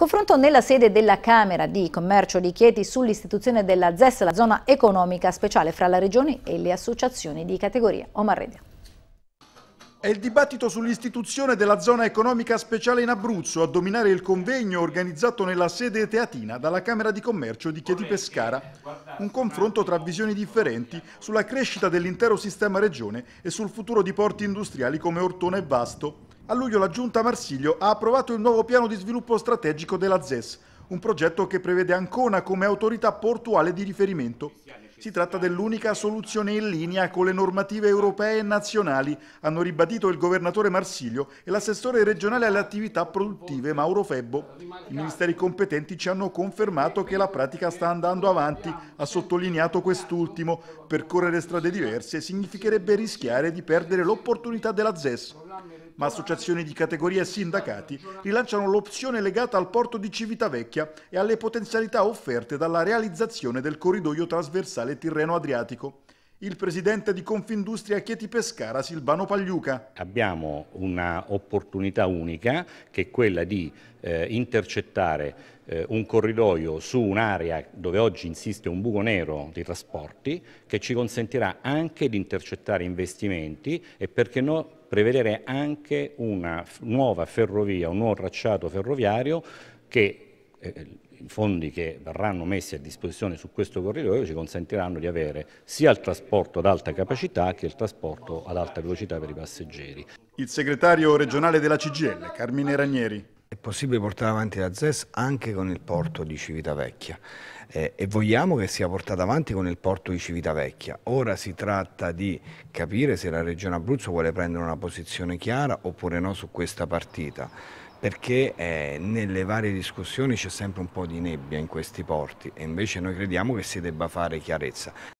Confronto nella sede della Camera di Commercio di Chieti sull'istituzione della ZES, la zona economica speciale fra la Regione e le associazioni di categoria. Omar Redia. È il dibattito sull'istituzione della zona economica speciale in Abruzzo a dominare il convegno organizzato nella sede teatina dalla Camera di Commercio di Chieti Pescara. Un confronto tra visioni differenti sulla crescita dell'intero sistema regione e sul futuro di porti industriali come Ortona e Vasto. A luglio la Giunta Marsiglio ha approvato il nuovo piano di sviluppo strategico della ZES, un progetto che prevede Ancona come autorità portuale di riferimento. Si tratta dell'unica soluzione in linea con le normative europee e nazionali, hanno ribadito il governatore Marsilio e l'assessore regionale alle attività produttive Mauro Febbo. I ministeri competenti ci hanno confermato che la pratica sta andando avanti, ha sottolineato quest'ultimo. Percorrere strade diverse significherebbe rischiare di perdere l'opportunità della ZES ma associazioni di categoria e sindacati rilanciano l'opzione legata al porto di Civitavecchia e alle potenzialità offerte dalla realizzazione del corridoio trasversale Industriale Tirreno Adriatico. Il presidente di Confindustria Chieti Pescara, Silvano Pagliuca. Abbiamo un'opportunità unica che è quella di eh, intercettare eh, un corridoio su un'area dove oggi insiste un buco nero di trasporti che ci consentirà anche di intercettare investimenti e perché no prevedere anche una nuova ferrovia, un nuovo tracciato ferroviario che eh, i fondi che verranno messi a disposizione su questo corridoio ci consentiranno di avere sia il trasporto ad alta capacità che il trasporto ad alta velocità per i passeggeri. Il segretario regionale della CGL, Carmine Ranieri. È possibile portare avanti la ZES anche con il porto di Civitavecchia eh, e vogliamo che sia portata avanti con il porto di Civitavecchia. Ora si tratta di capire se la Regione Abruzzo vuole prendere una posizione chiara oppure no su questa partita perché eh, nelle varie discussioni c'è sempre un po' di nebbia in questi porti e invece noi crediamo che si debba fare chiarezza.